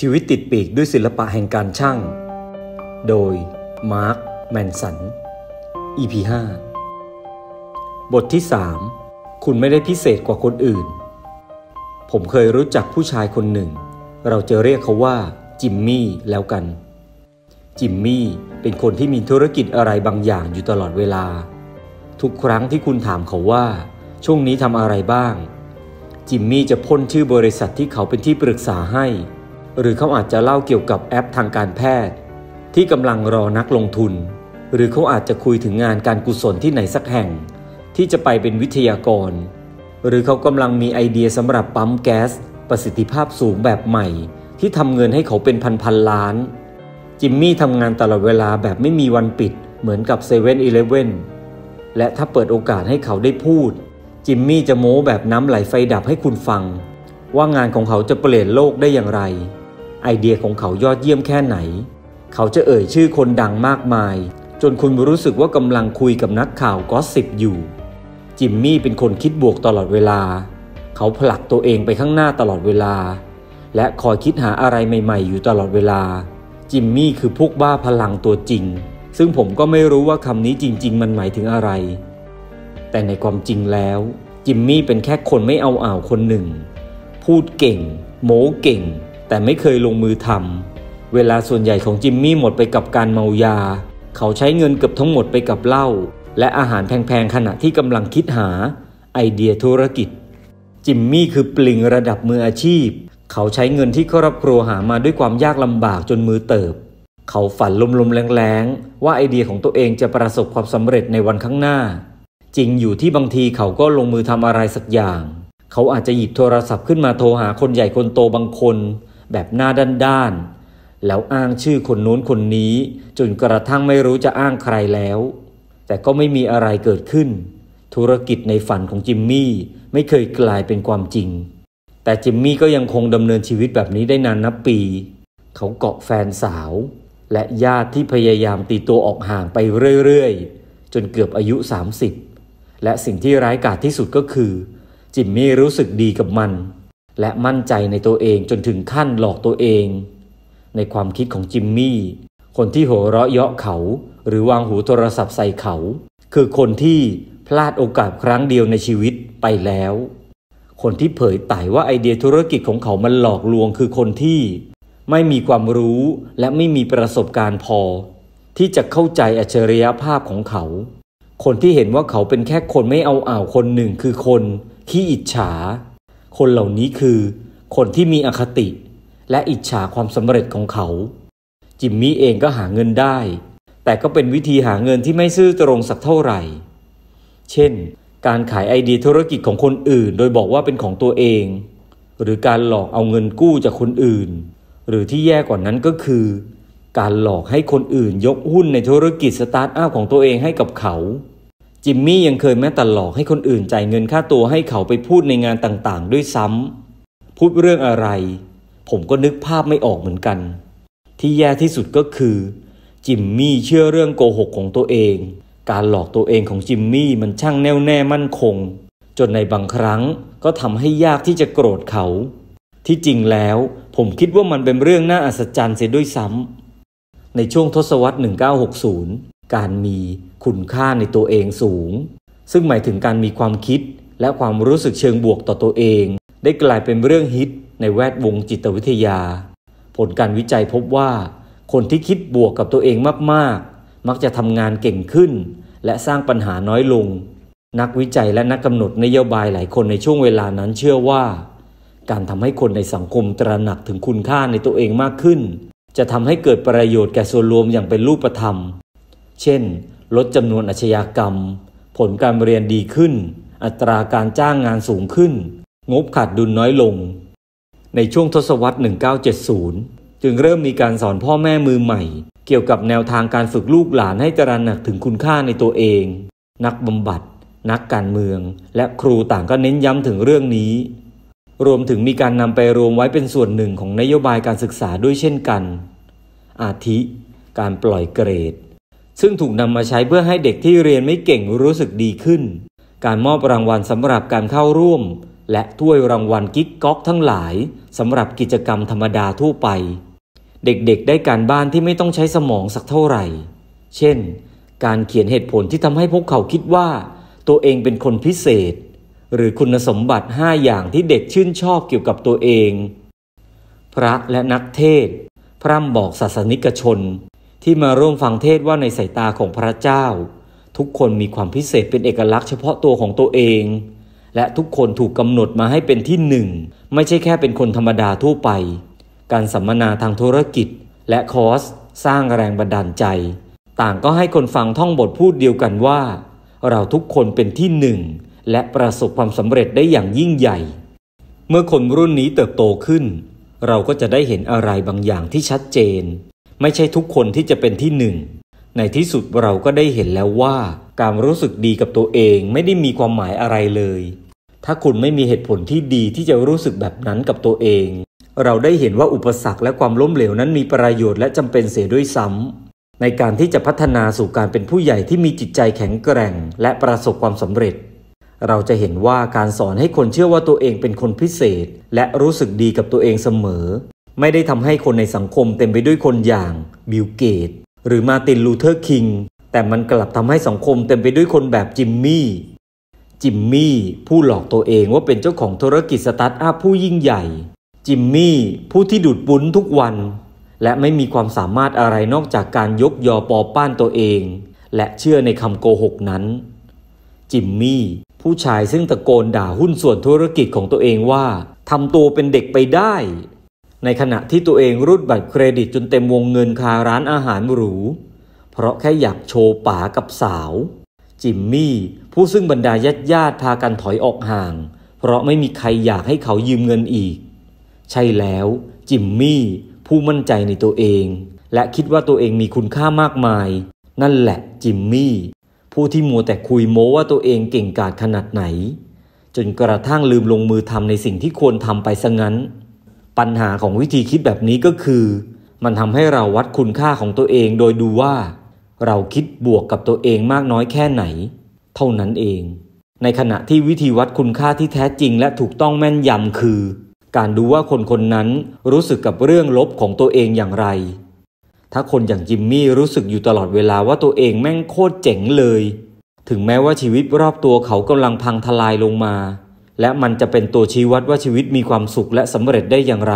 ชีวิตติดปีกด้วยศิลปะแห่งการช่าง โดย มาร์ค แมนสัน EP 5บทที่ 3 คุณไม่ได้พิเศษกว่าคนอื่น ผมเคยรู้จักผู้ชายคนหนึ่ง เราจะเรียกเขาว่า จิมมี่แล้วกัน จิมมี่เป็นคนที่มีธุรกิจอะไรบางอย่างอยู่ตลอดเวลา ทุกครั้งที่คุณถามเขาว่า ช่วงนี้ทำอะไรบ้าง จิมมี่จะพ่นชื่อบริษัทที่เขาเป็นที่ปรึกษาให้หรือเขาอาจจะเล่าเกี่ยวกับแอปทางการแพทย์ ที่กำลังรอนักลงทุน หรือเขาอาจจะคุยถึงงานการกุศลที่ไหนสักแห่ง ที่จะไปเป็นวิทยากร หรือเขากำลังมีไอเดียสำหรับปั๊มแก๊สประสิทธิภาพสูงแบบใหม่ ที่ทำเงินให้เขาเป็นพันพันล้าน จิมมี่ทำงานตลอดเวลาแบบไม่มีวันปิดเหมือนกับเซเว่นอีเลฟเว่นและถ้าเปิดโอกาสให้เขาได้พูด จิมมี่จะโม้แบบน้ำไหลไฟดับให้คุณฟัง ว่างานของเขาจะเปลี่ยนโลกได้อย่างไรไอเดียของเขายอดเยี่ยมแค่ไหน เขาจะเอ่ยชื่อคนดังมากมาย จนคุณรู้สึกว่ากำลังคุยกับนักข่าวก็สิบอยู่ จิมมี่เป็นคนคิดบวกตลอดเวลา เขาผลักตัวเองไปข้างหน้าตลอดเวลา และคอยคิดหาอะไรใหม่ๆ อยู่ตลอดเวลา จิมมี่คือพวกบ้าพลังตัวจริง ซึ่งผมก็ไม่รู้ว่าคำนี้จริงๆ มันหมายถึงอะไร แต่ในความจริงแล้ว จิมมี่เป็นแค่คนไม่เอาอ่าวคนหนึ่ง พูดเก่ง โม้เก่งแต่ไม่เคยลงมือทำ เวลาส่วนใหญ่ของจิมมี่หมดไปกับการเมายา เขาใช้เงินเกือบทั้งหมดไปกับเหล้าและอาหารแพง ๆ ขณะที่กำลังคิดหา ไอเดียธุรกิจ จิมมี่คือปลิงระดับมืออาชีพ เขาใช้เงินที่ครอบครัวหามาด้วยความยากลำบากจนมือเติบ เขาฝันลมๆแรงๆ ว่าไอเดียของตัวเองจะประสบความสำเร็จในวันข้างหน้า จริงอยู่ที่บางทีเขาก็ลงมือทำอะไรสักอย่าง เขาอาจจะหยิบโทรศัพท์ขึ้นมาโทรหาคนใหญ่คนโตบางคนแบบหน้าด้านๆ แล้วอ้างชื่อคนนู้นคนนี้ จนกระทั่งไม่รู้จะอ้างใครแล้ว แต่ก็ไม่มีอะไรเกิดขึ้น ธุรกิจในฝันของจิมมี่ ไม่เคยกลายเป็นความจริง แต่จิมมี่ก็ยังคงดำเนินชีวิตแบบนี้ได้นานนับปี เขาเกาะแฟนสาว และญาติที่พยายามตีตัวออกห่างไปเรื่อย ๆ จนเกือบอายุ 30 และสิ่งที่ร้ายกาจที่สุดก็คือ จิมมี่รู้สึกดีกับมันและมั่นใจในตัวเองจนถึงขั้นหลอกตัวเอง ในความคิดของจิมมี่ คนที่โหัวเราะเยาะเขา หรือวางหูโทรศัพท์ใส่เขา คือคนที่พลาดโอกาสครั้งเดียวในชีวิตไปแล้ว คนที่เผยไต่ว่าไอเดียธุรกิจของเขามันหลอกลวง คือคนที่ไม่มีความรู้และไม่มีประสบการณ์พอ ที่จะเข้าใจอัจฉริยภาพของเขา คนที่เห็นว่าเขาเป็นแค่คนไม่เอาอ่าวคนหนึ่งคือคนที่อิจฉาคนเหล่านี้คือคนที่มีอคติและอิจฉาความสำเร็จของเขา จิมมี่เองก็หาเงินได้ แต่ก็เป็นวิธีหาเงินที่ไม่ซื่อตรงสักเท่าไหร่ เช่น การขายไอเดียธุรกิจของคนอื่นโดยบอกว่าเป็นของตัวเอง หรือการหลอกเอาเงินกู้จากคนอื่น หรือที่แย่กว่านั้นก็คือการหลอกให้คนอื่นยกหุ้นในธุรกิจสตาร์ทอัพของตัวเองให้กับเขาจิมมี่ยังเคยแม้แต่หลอกให้คนอื่นจ่ายเงินค่าตัวให้เขาไปพูดในงานต่างๆด้วยซ้ำ พูดเรื่องอะไร ผมก็นึกภาพไม่ออกเหมือนกัน ที่แย่ที่สุดก็คือ จิมมี่เชื่อเรื่องโกหกของตัวเอง การหลอกตัวเองของจิมมี่มันช่างแน่วแน่มั่นคง จนในบางครั้งก็ทำให้ยากที่จะโกรธเขา ที่จริงแล้วผมคิดว่ามันเป็นเรื่องน่าอัศจรรย์เสียด้วยซ้ำในช่วงทศวรรษ 1960การมีคุณค่าในตัวเองสูง ซึ่งหมายถึงการมีความคิดและความรู้สึกเชิงบวกต่อตัวเอง ได้กลายเป็นเรื่องฮิต ในแวดวงจิตวิทยา ผลการวิจัยพบว่า คนที่คิดบวกกับตัวเองมากๆ มักจะทำงานเก่งขึ้น และสร้างปัญหาน้อยลง นักวิจัยและนักกำหนดนโยบายหลายคนในช่วงเวลานั้นเชื่อว่า การทำให้คนในสังคมตระหนักถึงคุณค่าในตัวเองมากขึ้น จะทำให้เกิดประโยชน์แก่ส่วนรวมอย่างเป็นรูปธรรมเช่น ลดจำนวนอาชญากรรม ผลการเรียนดีขึ้น อัตราการจ้างงานสูงขึ้น งบขาดดุลน้อยลง ในช่วงทศวรรษ 1970 จึงเริ่มมีการสอนพ่อแม่มือใหม่ เกี่ยวกับแนวทางการฝึกลูกหลานให้ตระหนักถึงคุณค่าในตัวเอง นักบำบัด นักการเมือง และครูต่างก็เน้นย้ำถึงเรื่องนี้ รวมถึงมีการนำไปรวมไว้เป็นส่วนหนึ่งของนโยบายการศึกษาด้วยเช่นกัน อาทิ การปล่อยเกรดซึ่งถูกนำมาใช้เพื่อให้เด็กที่เรียนไม่เก่งรู้สึกดีขึ้น การมอบรางวัลสำหรับการเข้าร่วม และถ้วยรางวัลกิ๊กก๊อกทั้งหลายสำหรับกิจกรรมธรรมดาทั่วไป เด็กๆได้การบ้านที่ไม่ต้องใช้สมองสักเท่าไหร่ เช่น การเขียนเหตุผลที่ทำให้พวกเขาคิดว่า ตัวเองเป็นคนพิเศษ หรือคุณสมบัติ 5 อย่างที่เด็กชื่นชอบเกี่ยวกับตัวเอง พระและนักเทศพร่ำบอกศาสนิกชนที่มาร่วมฟังเทศว่าในสายตาของพระเจ้า ทุกคนมีความพิเศษเป็นเอกลักษณ์เฉพาะตัวของตัวเอง และทุกคนถูกกำหนดมาให้เป็นที่หนึ่งไม่ใช่แค่เป็นคนธรรมดาทั่วไป การสัมมนาทางธุรกิจและคอร์สสร้างแรงบันดาลใจ ต่างก็ให้คนฟังท่องบทพูดเดียวกันว่า เราทุกคนเป็นที่หนึ่งและประสบความสำเร็จได้อย่างยิ่งใหญ่ เมื่อคนรุ่นนี้เติบโตขึ้น เราก็จะได้เห็นอะไรบางอย่างที่ชัดเจนไม่ใช่ทุกคนที่จะเป็นที่หนึ่ง ในที่สุดเราก็ได้เห็นแล้วว่า การรู้สึกดีกับตัวเองไม่ได้มีความหมายอะไรเลย ถ้าคุณไม่มีเหตุผลที่ดีที่จะรู้สึกแบบนั้นกับตัวเอง เราได้เห็นว่าอุปสรรคและความล้มเหลว นั้นมีประโยชน์และจำเป็นเสียด้วยซ้ำในการที่จะพัฒนาสู่การเป็นผู้ใหญ่ที่มีจิตใจแข็งแกร่ง และประสบความสำเร็จ เราจะเห็นว่าการสอนให้คนเชื่อว่าตัวเองเป็นคนพิเศษ และรู้สึกดีกับตัวเองเสมอไม่ได้ทำให้คนในสังคมเต็มไปด้วยคนอย่างบิลเกตหรือมาตินลูเทอร์คิงแต่มันกลับทำให้สังคมเต็มไปด้วยคนแบบจิมมี่จิมมี่ผู้หลอกตัวเองว่าเป็นเจ้าของธุรกิจสตาร์ทอัพผู้ยิ่งใหญ่ จิมมี่ผู้ที่ดูดบุญทุกวัน และไม่มีความสามารถอะไรนอกจากการยกยอปอป้านตัวเอง และเชื่อในคำโกหกนั้น จิมมี่ผู้ชายซึ่งตะโกนด่าหุ้นส่วนธุรกิจของตัวเองว่าทำตัวเป็นเด็กไปได้ในขณะที่ตัวเองรูดบัตรเครดิตจนเต็มวงเงินคาร้านอาหารหรูเพราะแค่อยากโชว์ป๋ากับสาว จิมมี่ผู้ซึ่งบรรดาญาติญาติพากันถอยออกห่าง เพราะไม่มีใครอยากให้เขายืมเงินอีก ใช่แล้ว จิมมี่ผู้มั่นใจในตัวเอง และคิดว่าตัวเองมีคุณค่ามากมาย นั่นแหละ จิมมี่ผู้ที่มัวแต่คุยโม้ว่าตัวเองเก่งกาจขนาดไหน จนกระทั่งลืมลงมือทำในสิ่งที่ควรทำไปซะงั้นปัญหาของวิธีคิดแบบนี้ก็คือ มันทำให้เราวัดคุณค่าของตัวเอง โดยดูว่า เราคิดบวกกับตัวเองมากน้อยแค่ไหน เท่านั้นเอง ในขณะที่วิธีวัดคุณค่าที่แท้จริง และถูกต้องแม่นยำคือ การดูว่าคนคนนั้นรู้สึกกับเรื่องลบของตัวเองอย่างไร ถ้าคนอย่างจิมมี่รู้สึกอยู่ตลอดเวลาว่าตัวเองแม่งโคตรเจ๋งเลย ถึงแม้ว่าชีวิตรอบตัวเขากำลังพังทลายลงมาและมันจะเป็นตัวชี้วัดว่าชีวิตมีความสุขและสำเร็จได้อย่างไร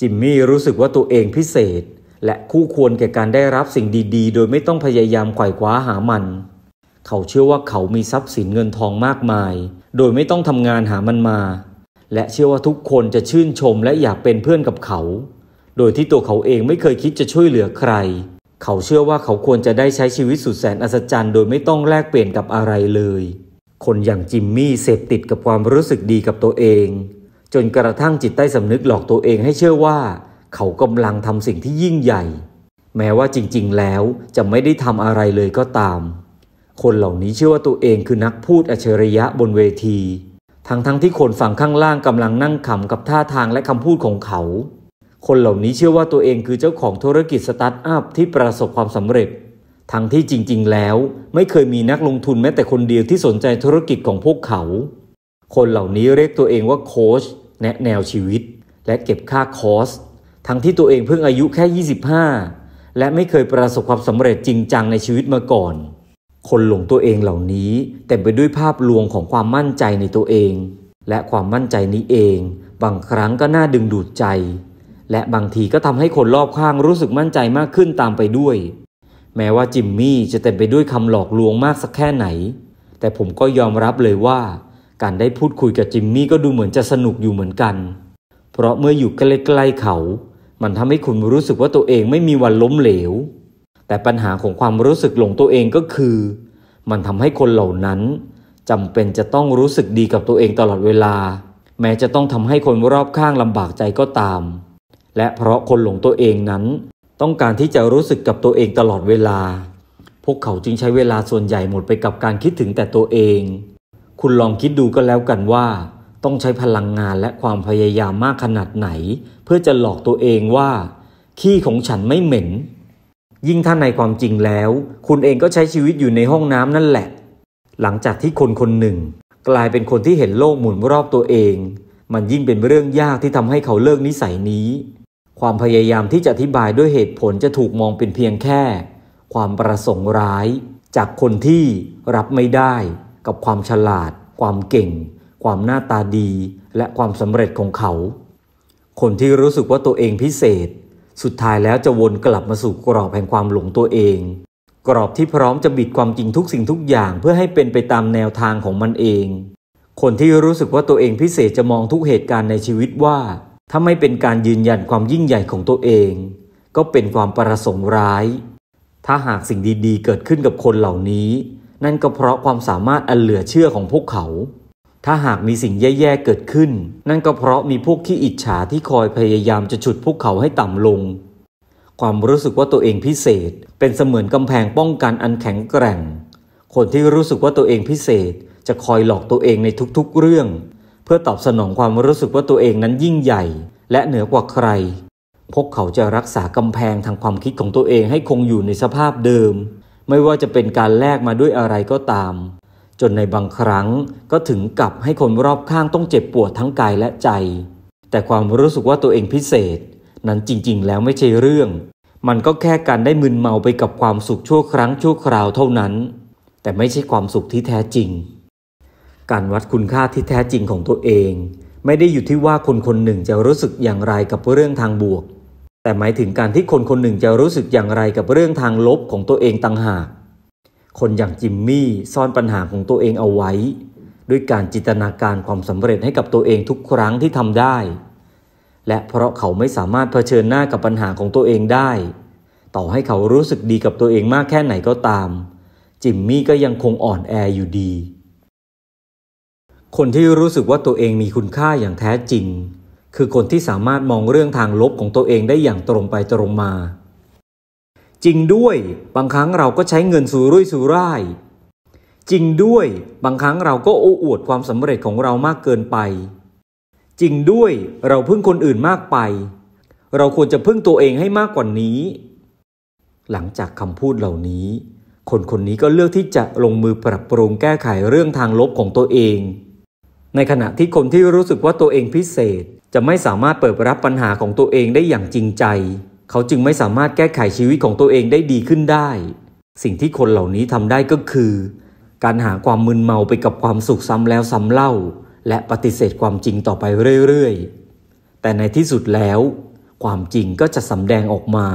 จิมมี่รู้สึกว่าตัวเองพิเศษ และคู่ควรแก่การได้รับสิ่งดีๆ โดยไม่ต้องพยายามไขว่คว้าหามัน เขาเชื่อว่าเขามีทรัพย์สินเงินทองมากมาย โดยไม่ต้องทำงานหามันมา และเชื่อว่าทุกคนจะชื่นชมและอยากเป็นเพื่อนกับเขา โดยที่ตัวเขาเองไม่เคยคิดจะช่วยเหลือใคร เขาเชื่อว่าเขาควรจะได้ใช้ชีวิตสุดแสนอัศจรรย์โดยไม่ต้องแลกเปลี่ยนกับอะไรเลยคนอย่างจิมมี่เสพติดกับความรู้สึกดีกับตัวเอง จนกระทั่งจิตใต้สำนึกหลอกตัวเองให้เชื่อว่า เขากำลังทำสิ่งที่ยิ่งใหญ่ แม้ว่าจริงๆ แล้วจะไม่ได้ทำอะไรเลยก็ตาม คนเหล่านี้เชื่อว่าตัวเองคือนักพูดอัจฉริยะบนเวที ทั้งๆทที่คนฝั่งข้างล่างกำลังนั่งขำกับท่าทางและคำพูดของเขาคนเหล่านี้เชื่อว่าตัวเองคือเจ้าของธุรกิจสตาร์ทอัพที่ประสบความสำเร็จทั้งที่จริงๆ แล้วไม่เคยมีนักลงทุนแม้แต่คนเดียวที่สนใจธุรกิจของพวกเขา คนเหล่านี้เรียกตัวเองว่าโค้ชแนะแนวชีวิต และเก็บค่าคอสทั้งที่ตัวเองเพิ่งอายุแค่ 25 และไม่เคยประสบความสำเร็จจริงจังในชีวิตมาก่อน คนหลงตัวเองเหล่านี้ เต็มไปด้วยภาพลวงของความมั่นใจในตัวเอง และความมั่นใจนี้เอง บางครั้งก็น่าดึงดูดใจ และบางทีก็ทำให้คนรอบข้างรู้สึกมั่นใจมากขึ้นตามไปด้วยแม้ว่าจิมมี่จะเต็มไปด้วยคำหลอกลวงมากสักแค่ไหน แต่ผมก็ยอมรับเลยว่า การได้พูดคุยกับจิมมี่ก็ดูเหมือนจะสนุกอยู่เหมือนกัน เพราะเมื่ออยู่ใกล้ๆเขา มันทำให้คุณรู้สึกว่าตัวเองไม่มีวันล้มเหลว แต่ปัญหาของความรู้สึกหลงตัวเองก็คือ มันทำให้คนเหล่านั้นจำเป็นจะต้องรู้สึกดีกับตัวเองตลอดเวลา แม้จะต้องทำให้คนรอบข้างลำบากใจก็ตาม และเพราะคนหลงตัวเองนั้นต้องการที่จะรู้สึกกับตัวเองตลอดเวลา พวกเขาจึงใช้เวลาส่วนใหญ่หมดไปกับการคิดถึงแต่ตัวเอง คุณลองคิดดูก็แล้วกันว่า ต้องใช้พลังงานและความพยายามมากขนาดไหน เพื่อจะหลอกตัวเองว่า ขี้ของฉันไม่เหม็น ยิ่งถ้าในความจริงแล้ว คุณเองก็ใช้ชีวิตอยู่ในห้องน้ำนั่นแหละ หลังจากที่คนคนหนึ่ง กลายเป็นคนที่เห็นโลกหมุนรอบตัวเอง มันยิ่งเป็นเรื่องยากที่ทำให้เขาเลิกนิสัยนี้ความพยายามที่จะอธิบายด้วยเหตุผลจะถูกมองเป็นเพียงแค่ ความประสงค์ร้าย จากคนที่รับไม่ได้กับความฉลาด ความเก่ง ความหน้าตาดีและความสำเร็จของเขา คนที่รู้สึกว่าตัวเองพิเศษ สุดท้ายแล้วจะวนกลับมาสู่กรอบแห่งความหลงตัวเอง กรอบที่พร้อมจะบิดความจริงทุกสิ่งทุกอย่างเพื่อให้เป็นไปตามแนวทางของมันเอง คนที่รู้สึกว่าตัวเองพิเศษจะมองทุกเหตุการณ์ในชีวิตว่าถ้าไม่เป็นการยืนยันความยิ่งใหญ่ของตัวเอง ก็เป็นความประสงค์ร้าย ถ้าหากสิ่งดี ๆ เกิดขึ้นกับคนเหล่านี้ นั่นก็เพราะความสามารถอันเหลือเชื่อของพวกเขา ถ้าหากมีสิ่งแย่ๆเกิดขึ้น นั่นก็เพราะมีพวกขี้อิจฉาที่คอยพยายามจะฉุดพวกเขาให้ต่ำลง ความรู้สึกว่าตัวเองพิเศษ เป็นเสมือนกำแพงป้องกันอันแข็งแกร่ง คนที่รู้สึกว่าตัวเองพิเศษ จะคอยหลอกตัวเองในทุกๆเรื่องเพื่อตอบสนองความรู้สึกว่าตัวเองนั้นยิ่งใหญ่ และเหนือกว่าใคร พวกเขาจะรักษากำแพงทางความคิดของตัวเองให้คงอยู่ในสภาพเดิม ไม่ว่าจะเป็นการแลกมาด้วยอะไรก็ตาม จนในบางครั้งก็ถึงกับให้คนรอบข้างต้องเจ็บปวดทั้งกายและใจ แต่ความรู้สึกว่าตัวเองพิเศษ นั้นจริงๆ แล้วไม่ใช่เรื่อง มันก็แค่การได้มึนเมาไปกับความสุขชั่วครั้งชั่วคราวเท่านั้น แต่ไม่ใช่ความสุขที่แท้จริงการวัดคุณค่าที่แท้จริงของตัวเอง ไม่ได้อยู่ที่ว่าคนคนหนึ่งจะรู้สึกอย่างไรกับเรื่องทางบวก แต่หมายถึงการที่คนคนหนึ่งจะรู้สึกอย่างไรกับเรื่องทางลบของตัวเองต่างหาก คนอย่างจิมมี่ซ่อนปัญหาของตัวเองเอาไว้ ด้วยการจินตนาการความสำเร็จให้กับตัวเองทุกครั้งที่ทำได้ และเพราะเขาไม่สามารถเผชิญหน้ากับปัญหาของตัวเองได้ ต่อให้เขารู้สึกดีกับตัวเองมากแค่ไหนก็ตาม จิมมี่ก็ยังคงอ่อนแออยู่ดีคนที่รู้สึกว่าตัวเองมีคุณค่าอย่างแท้จริง คือคนที่สามารถมองเรื่องทางลบของตัวเองได้อย่างตรงไปตรงมา จริงด้วย บางครั้งเราก็ใช้เงินสูรุ่ยสูร่ายจริงด้วย บางครั้งเราก็โอ้อวดความสำเร็จของเรามากเกินไป จริงด้วยเราพึ่งคนอื่นมากไป เราควรจะพึ่งตัวเองให้มากกว่านี้ หลังจากคำพูดเหล่านี้ คนคนนี้ก็เลือกที่จะลงมือปรับปรุงแก้ไขเรื่องทางลบของตัวเองในขณะที่คนที่รู้สึกว่าตัวเองพิเศษจะไม่สามารถเปิดรับปัญหาของตัวเองได้อย่างจริงใจ เขาจึงไม่สามารถแก้ไขชีวิตของตัวเองได้ดีขึ้นได้ สิ่งที่คนเหล่านี้ทำได้ก็คือ การหาความมึนเมาไปกับความสุขซ้ำแล้วซ้ำเล่า และปฏิเสธความจริงต่อไปเรื่อยๆแต่ในที่สุดแล้ว ความจริงก็จะสำแดงออกมา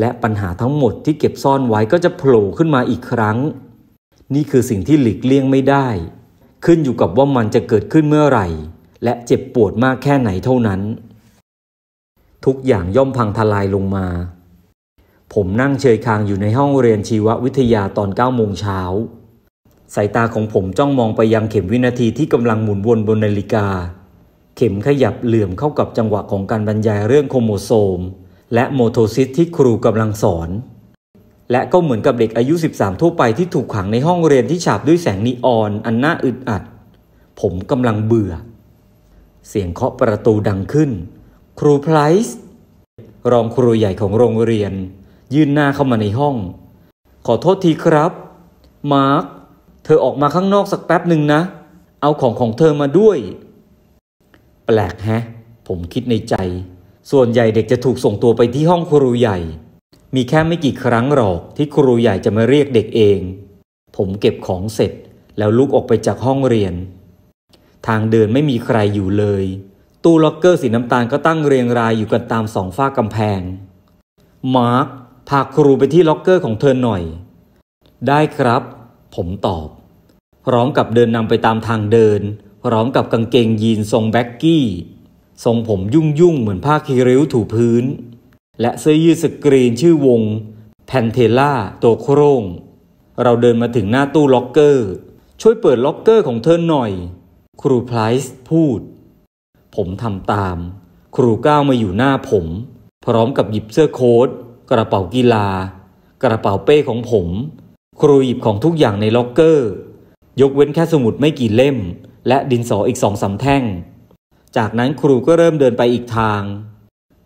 และปัญหาทั้งหมดที่เก็บซ่อนไว้ก็จะโผล่ขึ้นมาอีกครั้ง นี่คือสิ่งที่หลีกเลี่ยงไม่ได้ขึ้นอยู่กับว่ามันจะเกิดขึ้นเมื่อไหร่ และเจ็บปวดมากแค่ไหนเท่านั้น ทุกอย่างย่อมพังทลายลงมา ผมนั่งเชยคางอยู่ในห้องเรียนชีววิทยาตอน9โมงเช้าสายตาของผมจ้องมองไปยังเข็มวินาทีที่กำลังหมุนวนบนนาฬิกา เข็มขยับเหลื่อมเข้ากับจังหวะของการบรรยายเรื่องโครโมโซม และโมโทซิสที่ครูกำลังสอนและก็เหมือนกับเด็กอายุ 13 ทั่วไปที่ถูกขังในห้องเรียนที่ฉาบด้วยแสงนีออนอันน่าอึดอัด ผมกำลังเบื่อ เสียงเคาะประตูดังขึ้นครูไพรส์รองครูใหญ่ของโรงเรียน ยื่นหน้าเข้ามาในห้อง ขอโทษทีครับมาร์คเธอออกมาข้างนอกสักแป๊บหนึ่งนะ เอาของของเธอมาด้วย แปลกแฮะ ผมคิดในใจ ส่วนใหญ่เด็กจะถูกส่งตัวไปที่ห้องครูใหญ่มีแค่ไม่กี่ครั้งหรอกที่ครูใหญ่จะมาเรียกเด็กเอง ผมเก็บของเสร็จแล้วลุกออกไปจากห้องเรียน ทางเดินไม่มีใครอยู่เลย ตู้ล็อกเกอร์สีน้ำตาลก็ตั้งเรียงรายอยู่กันตามสองฝ้ากำแพงมาร์คพาครูไปที่ล็อกเกอร์ของเธอหน่อย ได้ครับ ผมตอบพร้อมกับเดินนำไปตามทางเดินพร้อมกับกางเกงยีนทรงแบ็กกี้ทรงผมยุ่งยุ่งเหมือนผ้าคีริ้วถูพื้นและเสื้อยืดสกรีนชื่อวง แพนเทล่าตัวโครง เราเดินมาถึงหน้าตู้ล็อกเกอร์ ช่วยเปิดล็อกเกอร์ของเธอหน่อย ครูไพรส์พูด ผมทำตามครูก้าวมาอยู่หน้าผม พร้อมกับหยิบเสื้อโค้ทกระเป๋ากีฬา กระเป๋าเป้ของผม ครูหยิบของทุกอย่างในล็อกเกอร์ ยกเว้นแค่สมุดไม่กี่เล่ม และดินสออีกสองสาแท่ง จากนั้นครูก็เริ่มเดินไปอีกทาง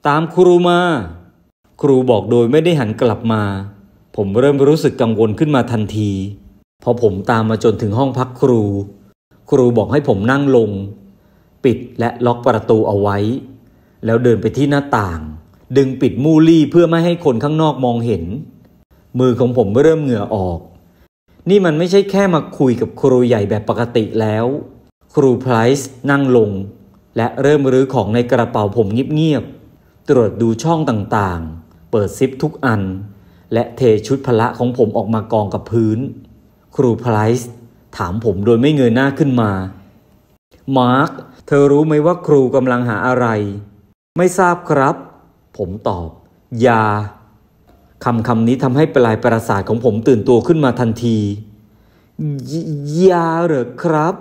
ตามครูมา ครูบอกโดยไม่ได้หันกลับมา ผมเริ่มรู้สึกกังวลขึ้นมาทันทีพอผมตามมาจนถึงห้องพักครู ครูบอกให้ผมนั่งลง ปิดและล็อกประตูเอาไว้ แล้วเดินไปที่หน้าต่าง ดึงปิดมูลี่เพื่อไม่ให้คนข้างนอกมองเห็น มือของผมเริ่มเหงื่อออก นี่มันไม่ใช่แค่มาคุยกับครูใหญ่แบบปกติแล้ว ครูไพรส์นั่งลง และเริ่มรื้อของในกระเป๋าผมเงียบๆตรวจดูช่องต่างๆ เปิดซิปทุกอัน และเทชุดพละของผมออกมากองกับพื้น ครูลายส์ถามผมโดยไม่เงยหน้าขึ้นมา มาร์ค เธอรู้ไหมว่าครูกำลังหาอะไร ไม่ทราบครับ ผมตอบ ยาคำคำนี้ทำให้ปลายประสาทของผมตื่นตัวขึ้นมาทันที ยาเหรอครับ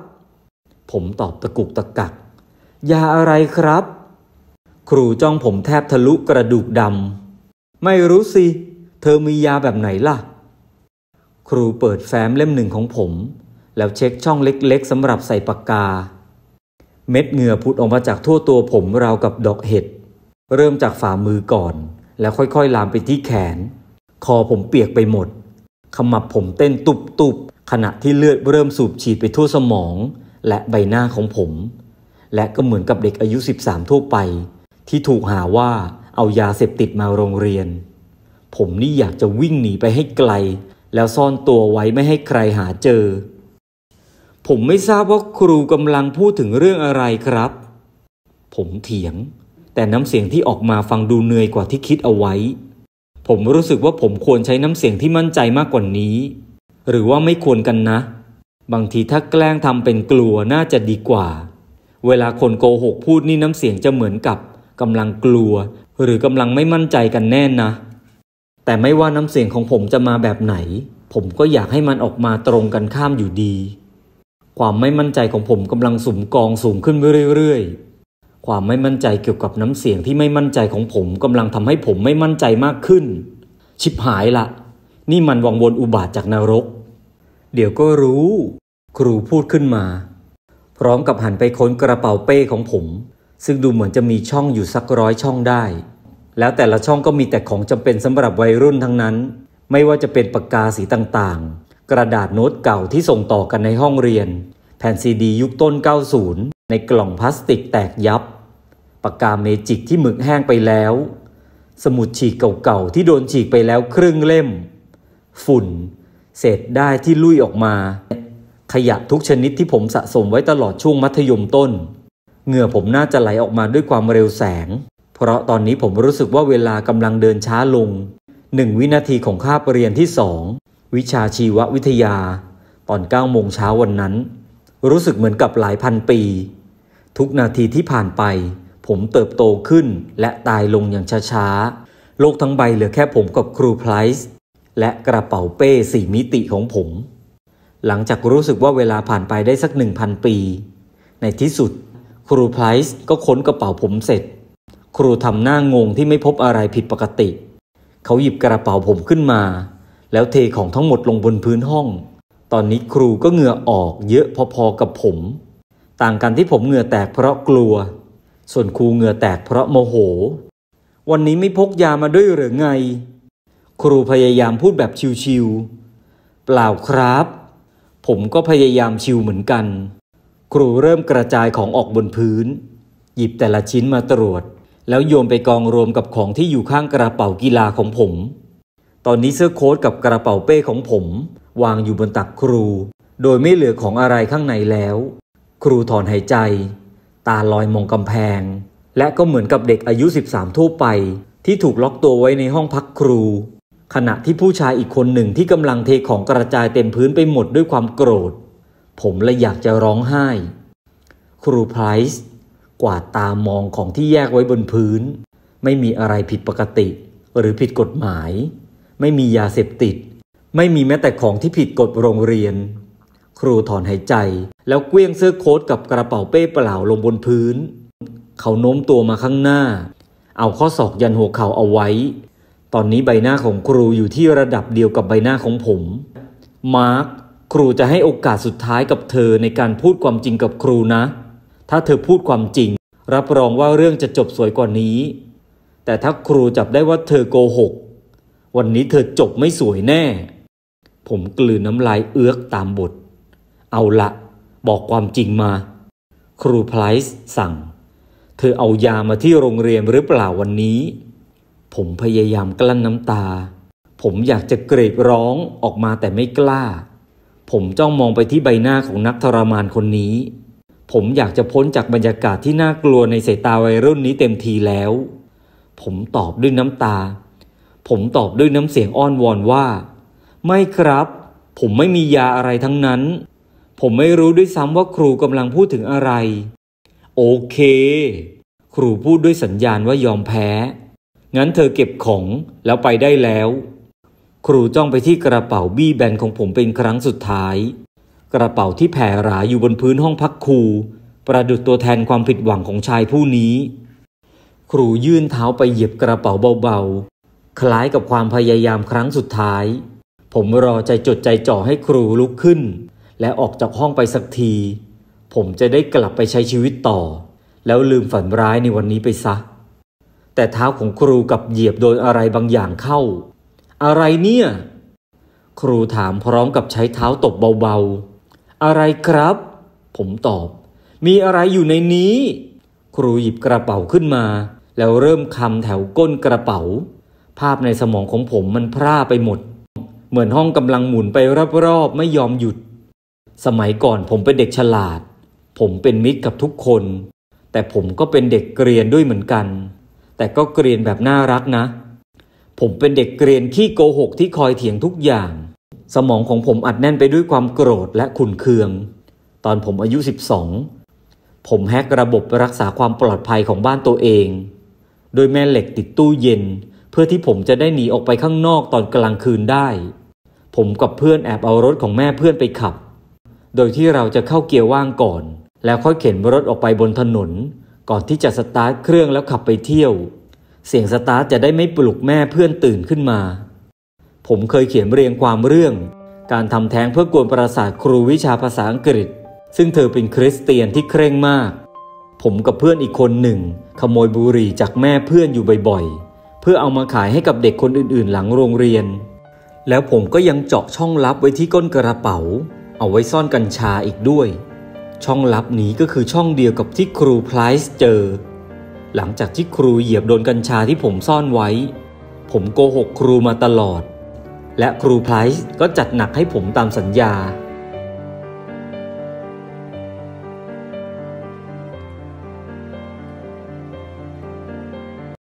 ผมตอบตะกุกตะกัก ยาอะไรครับครูจ้องผมแทบทะลุกระดูกดำ ไม่รู้สิ เธอมียาแบบไหนล่ะ ครูเปิดแฟ้มเล่มหนึ่งของผม แล้วเช็คช่องเล็กๆสำหรับใส่ปากกา เม็ดเหงื่อพุดออกมาจากทั่วตัวผมราวกับดอกเห็ด เริ่มจากฝ่ามือก่อน แล้วค่อยๆลามไปที่แขน คอผมเปียกไปหมด ขมับผมเต้นตุบๆ ขณะที่เลือดเริ่มสูบฉีดไปทั่วสมอง และใบหน้าของผม และก็เหมือนกับเด็กอายุ 13 ทั่วไปที่ถูกหาว่าเอายาเสพติดมาโรงเรียน ผมนี่อยากจะวิ่งหนีไปให้ไกล แล้วซ่อนตัวไว้ไม่ให้ใครหาเจอ ผมไม่ทราบว่าครูกำลังพูดถึงเรื่องอะไรครับ ผมเถียง แต่น้ำเสียงที่ออกมาฟังดูเหนื่อยกว่าที่คิดเอาไว้ ผมรู้สึกว่าผมควรใช้น้ำเสียงที่มั่นใจมากกว่านี้ หรือว่าไม่ควรกันนะ บางทีถ้าแกล้งทำเป็นกลัวน่าจะดีกว่า เวลาคนโกหกพูดนี่น้ำเสียงจะเหมือนกับกำลังกลัวหรือกำลังไม่มั่นใจกันแน่นะ แต่ไม่ว่าน้ำเสียงของผมจะมาแบบไหน ผมก็อยากให้มันออกมาตรงกันข้ามอยู่ดี ความไม่มั่นใจของผมกำลังสุ่มกองสูงขึ้นเรื่อย ๆ ความไม่มั่นใจเกี่ยวกับน้ำเสียงที่ไม่มั่นใจของผมกำลังทำให้ผมไม่มั่นใจมากขึ้นชิบหายละนี่มันวังวนอุบาทจากนรก เดี๋ยวก็รู้ ครูพูดขึ้นมา พร้อมกับหันไปค้นกระเป๋าเป้ของผมซึ่งดูเหมือนจะมีช่องอยู่สักร้อยช่องได้ แล้วแต่ละช่องก็มีแต่ของจำเป็นสำหรับวัยรุ่นทั้งนั้น ไม่ว่าจะเป็นปากกาสีต่างๆ กระดาษโน้ตเก่าที่ส่งต่อกันในห้องเรียน แผ่นซีดียุคต้น 90 ในกล่องพลาสติกแตกยับ ปากกาเมจิกที่หมึกแห้งไปแล้ว สมุดฉีกเก่าๆ ที่โดนฉีกไปแล้วครึ่งเล่ม ฝุ่นเศษได้ที่ลุยออกมา ขยะทุกชนิดที่ผมสะสมไว้ตลอดช่วงมัธยมต้นเหงื่อผมน่าจะไหลออกมาด้วยความเร็วแสง เพราะตอนนี้ผมรู้สึกว่าเวลากำลังเดินช้าลงหนึ่งวินาทีของคาบเรียนที่สองวิชาชีววิทยา ตอน9โมงเช้าวันนั้น รู้สึกเหมือนกับหลายพันปี ทุกนาทีที่ผ่านไป ผมเติบโตขึ้นและตายลงอย่างช้าๆ โลกทั้งใบเหลือแค่ผมกับครูไพรส์และกระเป๋าเป้สี่มิติของผม หลังจากรู้สึกว่าเวลาผ่านไปได้สักหนึ่งพันปี ในที่สุดครูไพรส์ก็ค้นกระเป๋าผมเสร็จ ครูทำหน้างงที่ไม่พบอะไรผิดปกติ เขาหยิบกระเป๋าผมขึ้นมา แล้วเทของทั้งหมดลงบนพื้นห้อง ตอนนี้ครูก็เหงื่อออกเยอะพอๆกับผม ต่างกันที่ผมเหงื่อแตกเพราะกลัว ส่วนครูเหงื่อแตกเพราะโมโห วันนี้ไม่พกยามาด้วยหรือไง ครูพยายามพูดแบบชิวๆเปล่าครับ ผมก็พยายามชิวเหมือนกันครูเริ่มกระจายของออกบนพื้น หยิบแต่ละชิ้นมาตรวจ แล้วโยนไปกองรวมกับของที่อยู่ข้างกระเป๋ากีฬาของผม ตอนนี้เสื้อโค้ทกับกระเป๋าเป้ของผมวางอยู่บนตักครู โดยไม่เหลือของอะไรข้างในแล้ว ครูถอนหายใจ ตาลอยมองกำแพง และก็เหมือนกับเด็กอายุ 13ทั่วไปที่ถูกล็อกตัวไว้ในห้องพักครู ขณะที่ผู้ชายอีกคนหนึ่งที่กำลังเทของกระจายเต็มพื้นไปหมดด้วยความโกรธผมเลยอยากจะร้องไห้ ครูไพรส์กวาดตามองของที่แยกไว้บนพื้น ไม่มีอะไรผิดปกติ หรือผิดกฎหมาย ไม่มียาเสพติด ไม่มีแม้แต่ของที่ผิดกฎโรงเรียน ครูถอนหายใจแล้วเกลี้ยงเสื้อโค้ทกับกระเป๋าเป้เปล่าลงบนพื้น เขาโน้มตัวมาข้างหน้า เอาข้อศอกยันหัวเข่าเอาไว้ ตอนนี้ใบหน้าของครูอยู่ที่ระดับเดียวกับใบหน้าของผมมาร์คครูจะให้โอกาสสุดท้ายกับเธอในการพูดความจริงกับครูนะ ถ้าเธอพูดความจริง รับรองว่าเรื่องจะจบสวยกว่านี้ แต่ถ้าครูจับได้ว่าเธอโกหก วันนี้เธอจบไม่สวยแน่ ผมกลืนน้ำลายเอื้อกตามบท เอาละบอกความจริงมา ครูไพลส์สั่ง เธอเอายามาที่โรงเรียนหรือเปล่าวันนี้ ผมพยายามกลั้นน้ำตา ผมอยากจะกรีดร้องออกมาแต่ไม่กล้าผมจ้องมองไปที่ใบหน้าของนักทรมานคนนี้ ผมอยากจะพ้นจากบรรยากาศที่น่ากลัวในสายตาวัยรุ่นนี้เต็มทีแล้ว ผมตอบด้วยน้ำตา ผมตอบด้วยน้ำเสียงอ้อนวอนว่า ไม่ครับ ผมไม่มียาอะไรทั้งนั้น ผมไม่รู้ด้วยซ้ำว่าครูกำลังพูดถึงอะไร โอเค ครูพูดด้วยสัญญาณว่ายอมแพ้ งั้นเธอเก็บของแล้วไปได้แล้วครูจ้องไปที่กระเป๋าบี้แบนของผมเป็นครั้งสุดท้าย กระเป๋าที่แผ่หราอยู่บนพื้นห้องพักครู ประดุดตัวแทนความผิดหวังของชายผู้นี้ ครูยื่นเท้าไปเหยียบกระเป๋าเบาๆคล้ายกับความพยายามครั้งสุดท้าย ผมรอใจจดใจจ่อให้ครูลุกขึ้นและออกจากห้องไปสักที ผมจะได้กลับไปใช้ชีวิตต่อ แล้วลืมฝันร้ายในวันนี้ไปซะแต่เท้าของครูกับเหยียบโดนอะไรบางอย่างเข้าอะไรเนี่ย ครูถามพร้อมกับใช้เท้าตบเบาๆ อะไรครับ ผมตอบ มีอะไรอยู่ในนี้ ครูหยิบกระเป๋าขึ้นมา แล้วเริ่มคำแถวก้นกระเป๋า ภาพในสมองของผมมันพร่าไปหมด เหมือนห้องกำลังหมุนไปรอบๆ ไม่ยอมหยุด สมัยก่อนผมเป็นเด็กฉลาด ผมเป็นมิตรกับทุกคน แต่ผมก็เป็นเด็กเกรียนด้วยเหมือนกัน แต่ก็เกรียนแบบน่ารักนะผมเป็นเด็กเกรียนขี้โกหกที่คอยเถียงทุกอย่าง สมองของผมอัดแน่นไปด้วยความโกรธและขุนเคืองตอนผมอายุ 12 ผมแฮกระบบรักษาความปลอดภัยของบ้านตัวเอง โดยแม่เหล็กติดตู้เย็นเพื่อที่ผมจะได้หนีออกไปข้างนอกตอนกลางคืนได้ ผมกับเพื่อนแอบเอารถของแม่เพื่อนไปขับ โดยที่เราจะเข้าเกียร์ว่างก่อน แล้วค่อยเข็นรถออกไปบนถนน ก่อนที่จะสตาร์ทเครื่องแล้วขับไปเที่ยวเสียงสตาร์ทจะได้ไม่ปลุกแม่เพื่อนตื่นขึ้นมา ผมเคยเขียนเรียงความเรื่อง การทำแท้งเพื่อกวนประสาทครูวิชาภาษาอังกฤษ ซึ่งเธอเป็นคริสเตียนที่เคร่งมาก ผมกับเพื่อนอีกคนหนึ่ง ขโมยบุหรี่จากแม่เพื่อนอยู่บ่อยๆเพื่อเอามาขายให้กับเด็กคนอื่นๆหลังโรงเรียน แล้วผมก็ยังเจาะช่องลับไว้ที่ก้นกระเป๋า เอาไว้ซ่อนกัญชาอีกด้วย ช่องลับนี้ก็คือช่องเดียวกับที่ครูไพรส์เจอหลังจากที่ครูเหยียบโดนกัญชาที่ผมซ่อนไว้ ผมโกหกครูมาตลอด และครูไพรส์ก็จัดหนักให้ผมตามสัญญา